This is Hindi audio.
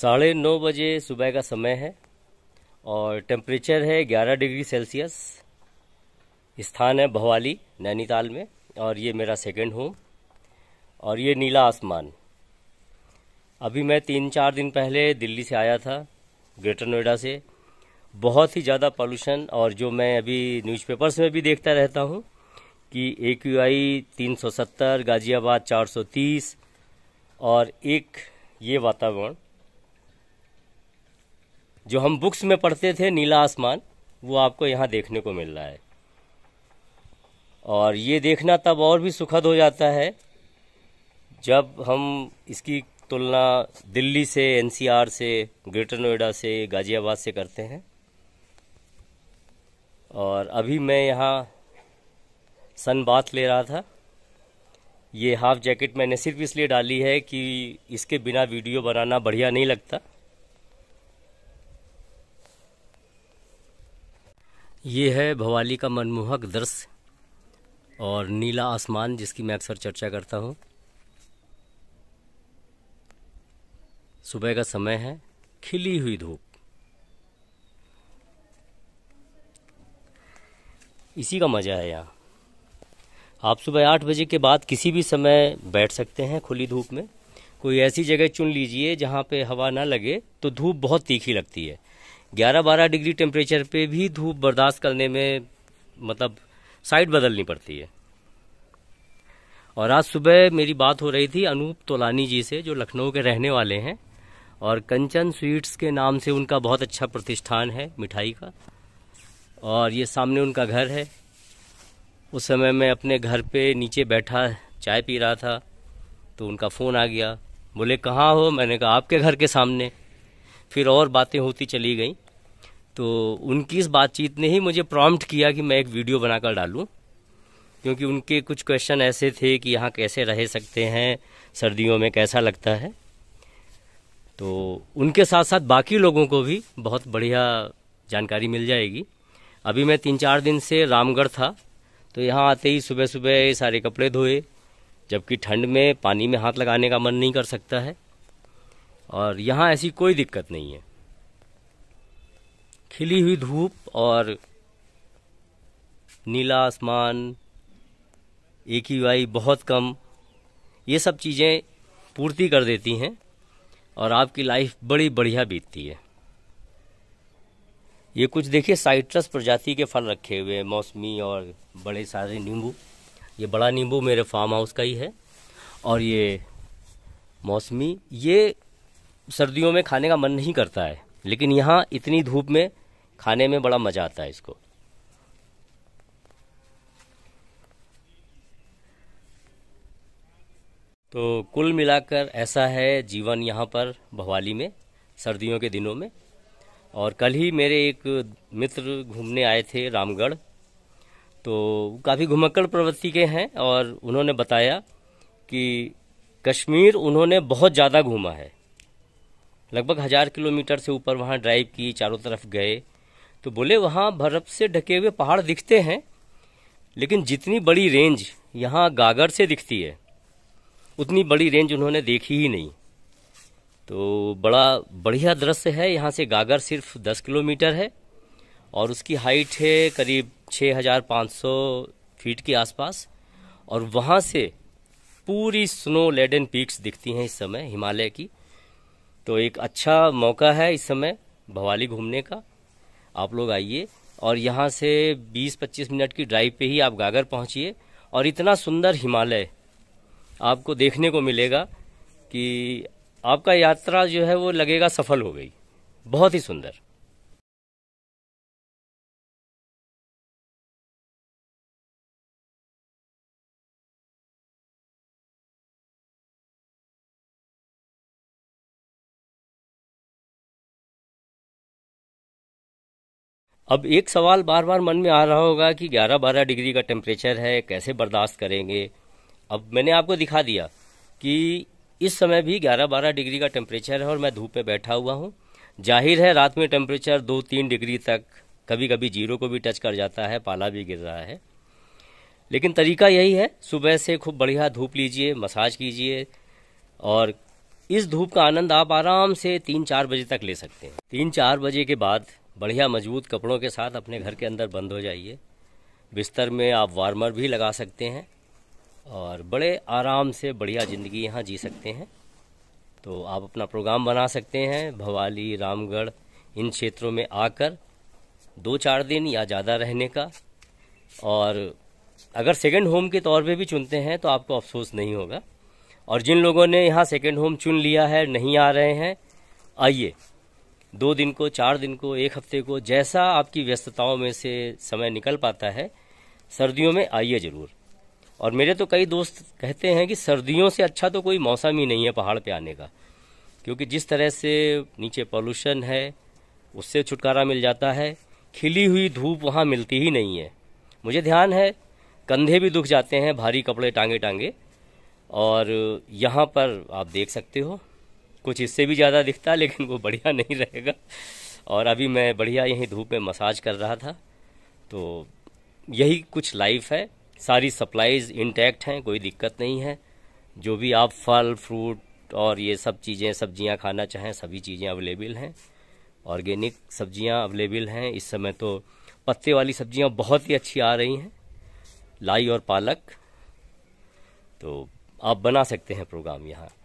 साढ़े नौ बजे सुबह का समय है और टेम्परेचर है ग्यारह डिग्री सेल्सियस स्थान है भवाली नैनीताल में और ये मेरा सेकेंड होम और ये नीला आसमान अभी मैं तीन चार दिन पहले दिल्ली से आया था ग्रेटर नोएडा से बहुत ही ज़्यादा पॉल्यूशन और जो मैं अभी न्यूज़पेपर्स में भी देखता रहता हूँ कि ए क्यू आई तीन सौ सत्तर गाज़ियाबाद चार सौ तीस और एक ये वातावरण जो हम बुक्स में पढ़ते थे नीला आसमान वो आपको यहाँ देखने को मिल रहा है और ये देखना तब और भी सुखद हो जाता है जब हम इसकी तुलना दिल्ली से एनसीआर से ग्रेटर नोएडा से गाज़ियाबाद से करते हैं और अभी मैं यहाँ सन बाथ ले रहा था ये हाफ जैकेट मैंने सिर्फ इसलिए डाली है कि इसके बिना वीडियो बनाना बढ़िया नहीं लगता ये है भवाली का मनमोहक दृश्य और नीला आसमान जिसकी मैं अक्सर चर्चा करता हूँ सुबह का समय है खिली हुई धूप इसी का मज़ा है यहाँ आप सुबह आठ बजे के बाद किसी भी समय बैठ सकते हैं खुली धूप में कोई ऐसी जगह चुन लीजिए जहाँ पे हवा ना लगे तो धूप बहुत तीखी लगती है 11-12 डिग्री टेम्परेचर पे भी धूप बर्दाश्त करने में मतलब साइड बदलनी पड़ती है और आज सुबह मेरी बात हो रही थी अनूप तोलानी जी से जो लखनऊ के रहने वाले हैं और कंचन स्वीट्स के नाम से उनका बहुत अच्छा प्रतिष्ठान है मिठाई का और ये सामने उनका घर है उस समय मैं अपने घर पे नीचे बैठा चाय पी रहा था तो उनका फ़ोन आ गया बोले कहाँ हो मैंने कहा आपके घर के सामने फिर और बातें होती चली गई तो उनकी इस बातचीत ने ही मुझे प्रॉम्प्ट किया कि मैं एक वीडियो बनाकर डालूं क्योंकि उनके कुछ क्वेश्चन ऐसे थे कि यहाँ कैसे रह सकते हैं सर्दियों में कैसा लगता है तो उनके साथ साथ बाकी लोगों को भी बहुत बढ़िया जानकारी मिल जाएगी अभी मैं तीन चार दिन से रामगढ़ था तो यहाँ आते ही सुबह सुबह सारे कपड़े धोए जबकि ठंड में पानी में हाथ लगाने का मन नहीं कर सकता है और यहाँ ऐसी कोई दिक्कत नहीं है खिली हुई धूप और नीला आसमान एक ही वाई बहुत कम ये सब चीज़ें पूर्ति कर देती हैं और आपकी लाइफ बड़ी बढ़िया बीतती है ये कुछ देखिए साइट्रस प्रजाति के फल रखे हुए मौसमी और बड़े सारे नींबू ये बड़ा नींबू मेरे फार्म हाउस का ही है और ये मौसमी ये सर्दियों में खाने का मन नहीं करता है लेकिन यहाँ इतनी धूप में खाने में बड़ा मज़ा आता है इसको तो कुल मिलाकर ऐसा है जीवन यहाँ पर भवाली में सर्दियों के दिनों में और कल ही मेरे एक मित्र घूमने आए थे रामगढ़ तो काफ़ी घुमक्कड़ प्रवृत्ति के हैं और उन्होंने बताया कि कश्मीर उन्होंने बहुत ज़्यादा घूमा है लगभग हजार किलोमीटर से ऊपर वहाँ ड्राइव की चारों तरफ गए तो बोले वहाँ बर्फ से ढके हुए पहाड़ दिखते हैं लेकिन जितनी बड़ी रेंज यहाँ गागर से दिखती है उतनी बड़ी रेंज उन्होंने देखी ही नहीं तो बड़ा बढ़िया दृश्य है यहाँ से गागर सिर्फ दस किलोमीटर है और उसकी हाइट है करीब 6,500 फीट के आसपास और वहाँ से पूरी स्नो लेडन पीक्स दिखती हैं इस समय हिमालय की तो एक अच्छा मौका है इस समय भवाली घूमने का आप लोग आइए और यहाँ से 20-25 मिनट की ड्राइव पे ही आप गागर पहुँचिए और इतना सुंदर हिमालय आपको देखने को मिलेगा कि आपका यात्रा जो है वो लगेगा सफल हो गई बहुत ही सुंदर अब एक सवाल बार बार मन में आ रहा होगा कि 11-12 डिग्री का टेम्परेचर है कैसे बर्दाश्त करेंगे अब मैंने आपको दिखा दिया कि इस समय भी 11-12 डिग्री का टेम्परेचर है और मैं धूप पे बैठा हुआ हूँ जाहिर है रात में टेम्परेचर दो तीन डिग्री तक कभी कभी जीरो को भी टच कर जाता है पाला भी गिर रहा है लेकिन तरीका यही है सुबह से खूब बढ़िया धूप लीजिए मसाज कीजिए और इस धूप का आनंद आप आराम से तीन चार बजे तक ले सकते हैं तीन चार बजे के बाद बढ़िया मजबूत कपड़ों के साथ अपने घर के अंदर बंद हो जाइए बिस्तर में आप वार्मर भी लगा सकते हैं और बड़े आराम से बढ़िया ज़िंदगी यहाँ जी सकते हैं तो आप अपना प्रोग्राम बना सकते हैं भवाली रामगढ़ इन क्षेत्रों में आकर दो चार दिन या ज़्यादा रहने का और अगर सेकेंड होम के तौर पे भी चुनते हैं तो आपको अफसोस नहीं होगा और जिन लोगों ने यहाँ सेकेंड होम चुन लिया है नहीं आ रहे हैं आइए दो दिन को चार दिन को एक हफ्ते को जैसा आपकी व्यस्तताओं में से समय निकल पाता है सर्दियों में आइए जरूर और मेरे तो कई दोस्त कहते हैं कि सर्दियों से अच्छा तो कोई मौसम ही नहीं है पहाड़ पे आने का क्योंकि जिस तरह से नीचे पॉल्यूशन है उससे छुटकारा मिल जाता है खिली हुई धूप वहाँ मिलती ही नहीं है मुझे ध्यान है कंधे भी दुख जाते हैं भारी कपड़े टांगे टांगे और यहाँ पर आप देख सकते हो कुछ इससे भी ज़्यादा दिखता लेकिन वो बढ़िया नहीं रहेगा और अभी मैं बढ़िया यहीं धूप में मसाज कर रहा था तो यही कुछ लाइफ है सारी सप्लाईज इंटैक्ट हैं कोई दिक्कत नहीं है जो भी आप फल फ्रूट और ये सब चीज़ें सब्जियां खाना चाहें सभी चीज़ें अवेलेबल हैं ऑर्गेनिक सब्जियां अवेलेबल हैं इस समय तो पत्ते वाली सब्जियां बहुत ही अच्छी आ रही हैं लाई और पालक तो आप बना सकते हैं प्रोग्राम यहाँ